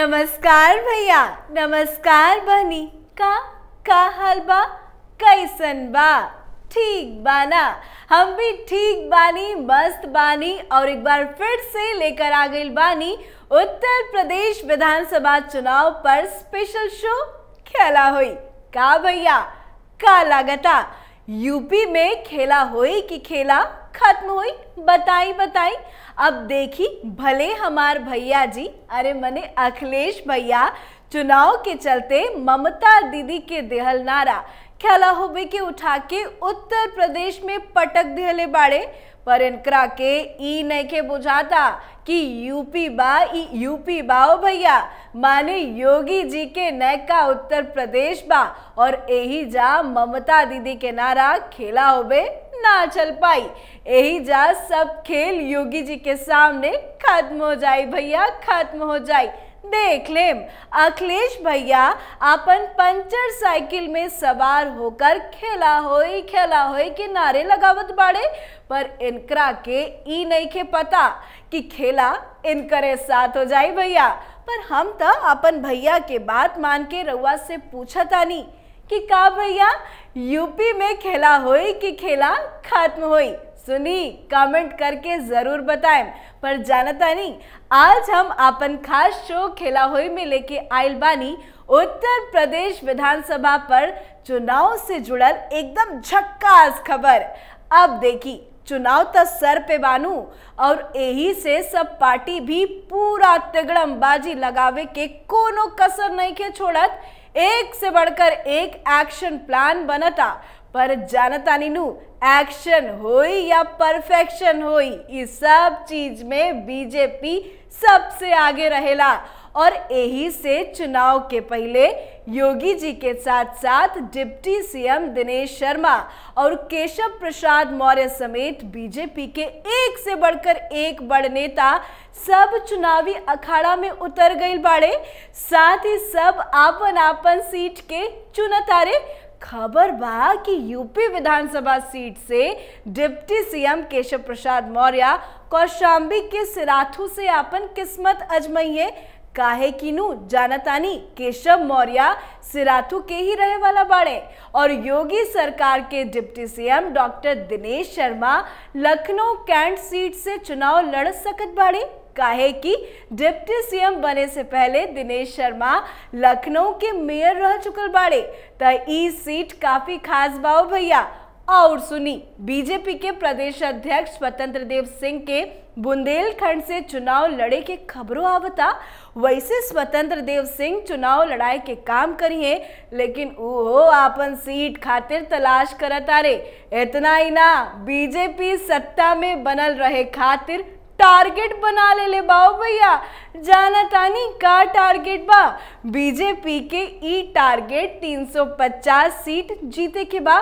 नमस्कार भैया नमस्कार बहनी का का हाल बा कैसन बा ठीक बाना हम भी ठीक बानी मस्त बानी और एक बार फिर से लेकर आ गई बानी उत्तर प्रदेश विधानसभा चुनाव पर स्पेशल शो खेला हुई का भैया का लागता यूपी में खेला हुई कि खेला खत्म हुई बताई बताई अब देखी भले हमार भैया जी अरे मने अखिलेश भैया चुनाव के चलते ममता दीदी के देहल नारा खेला होबे के उठा के उत्तर प्रदेश में पटक दिहले बाड़े पर इनकरा के ई नहीं के बुझाता कि यूपी बा ई यूपी बाओ भैया माने योगी जी के नैका उत्तर प्रदेश बा और यही जा ममता दीदी के नारा खेला होबे ना चल पाई यही जा सब खेल योगी जी के सामने खत्म हो जाए भैया खत्म हो जाए देख ले अखिलेश भैया अपन पंचर साइकिल में सवार होकर खेला होई खेला होई के नारे लगावत बाड़े पर इनकरा के ई नहीं के पता कि खेला इनकरे साथ हो जाए भैया पर हम तो अपन भैया के बात मान के रउआ से पूछता नहीं कि का भैया यूपी में खेला होई कि खेला खत्म होई सुनी कमेंट करके ज़रूर बताएं पर जानता नहीं आज हम अपन खास शो खेला हुई में लेके आयल बानी उत्तर प्रदेश विधानसभा पर चुनाव से जुड़ल एकदम झक्कास खबर अब देखी चुनाव तो सर पे बानू और यही से सब पार्टी भी पूरा तिगड़म बाजी लगावे के कोनो कसर नहीं के छोड़त एक से बढ़कर एक एक्शन प्लान बनता पर जानता नीनू एक्शन हो या परफेक्शन हो सब चीज में बीजेपी सबसे आगे रहेला और यही से चुनाव के पहले योगी जी के साथ साथ डिप्टी सीएम दिनेश शर्मा और केशव प्रसाद मौर्य समेत बीजेपी के एक से बढ़कर एक बड़ नेता सब चुनावी अखाड़ा में उतर गए बाड़े साथ ही सब आपन आपन सीट के चुनतारे खबर बा कि यूपी विधानसभा सीट से डिप्टी सीएम केशव प्रसाद मौर्य कौशाम्बी के सिराथू से अपन किस्मत अजमैये काहे किनु जानतानी केशव मौर्य सिराथू के ही रहे वाला बाड़े और योगी सरकार के deputy CM doctor Dinesh Sharma Lucknow Cantt seat से चुनाव लड़ सकत बाड़े काहे कि डिप्टी सीएम बने से पहले दिनेश शर्मा लखनऊ के मेयर रह चुकल बाड़े त ई सीट काफी खास बाओ भैया और सुनी बीजेपी के प्रदेश अध्यक्ष स्वतंत्र देव सिंह के बुंदेलखंड से चुनाव लड़े के खबरों आवता वैसे स्वतंत्र देव सिंह चुनाव लड़ाई के काम करिए लेकिन वो आपन सीट खातिर तलाश करता रे इतना ही ना बीजेपी सत्ता में बनल रहे खातिर टारगेट बना ले भैया जाना तानी का टारगेट बा बीजेपी के ई टारगेट 350 सीट जीते के बा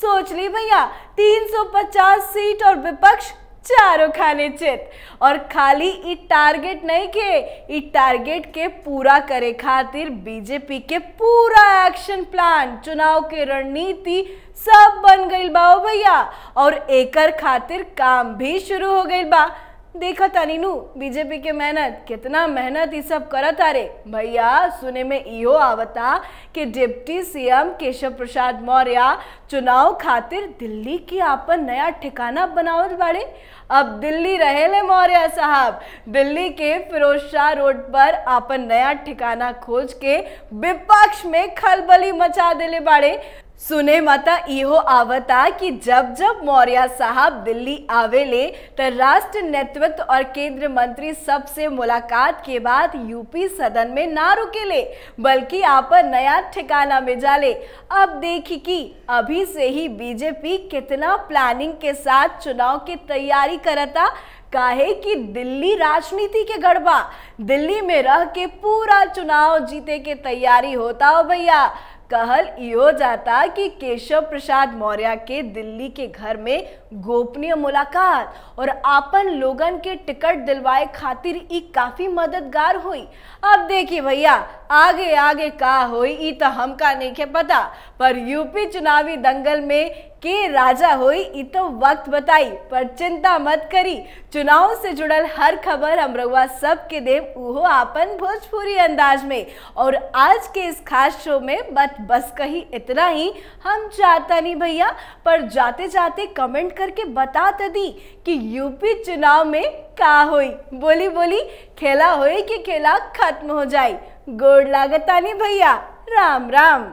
सोच ली भैया 350 सीट और विपक्ष चारों खाने चित और खाली ई e टारगेट नहीं के ई e टारगेट के पूरा करे खातिर बीजेपी के पूरा एक्शन प्लान चुनाव के रणनीति सब बन गई बाओ भैया और एकर खातिर काम भी शुरू हो गई बा देखा तनीनू बीजेपी के मेहनत कितना मेहनत ये सब करत आ रे भैया सुने में इो आवता कि डिप्टी सीएम केशव प्रसाद मौर्य चुनाव खातिर दिल्ली की आपन नया ठिकाना बनावल बाड़े अब दिल्ली रहे ले मौर्य साहब दिल्ली के फिरोज शाह रोड पर आपन नया ठिकाना खोज के विपक्ष में खलबली मचा दिले बाड़े सुने माता इहो आवता कि जब जब मौर्य साहब दिल्ली आवेले तो राष्ट्र नेतृत्व और केंद्र मंत्री सबसे मुलाकात के बाद यूपी सदन में ना रुकेले बल्कि आप नया ठिकाना में जाले अब देखी कि अभी से ही बीजेपी कितना प्लानिंग के साथ चुनाव की तैयारी करता काहे कि दिल्ली राजनीति के गढ़बा दिल्ली में रह के पूरा चुनाव जीते के तैयारी होता हो भैया कहल इहो जाता कि केशव प्रसाद मौर्य के दिल्ली के घर में गोपनीय मुलाकात और आपन लोगन के टिकट दिलवाए खातिर ई काफी मददगार हुई अब देखिए भैया आगे आगे का हुई ई तो हमका नहीं के पता पर यूपी चुनावी दंगल में के राजा हुई ये तो वक्त बताई पर चिंता मत करी चुनाव से जुड़ल हर खबर हम रउआ सबके देव उहो आपन भोजपुरी अंदाज में और आज के इस खास शो में बस बस कही इतना ही हम चाहता नहीं भैया पर जाते जाते कमेंट करके बता तो दी कि यूपी चुनाव में का हुई बोली बोली खेला हुई कि खेला खत्म हो जाए गोड़ लागत नहीं भैया राम राम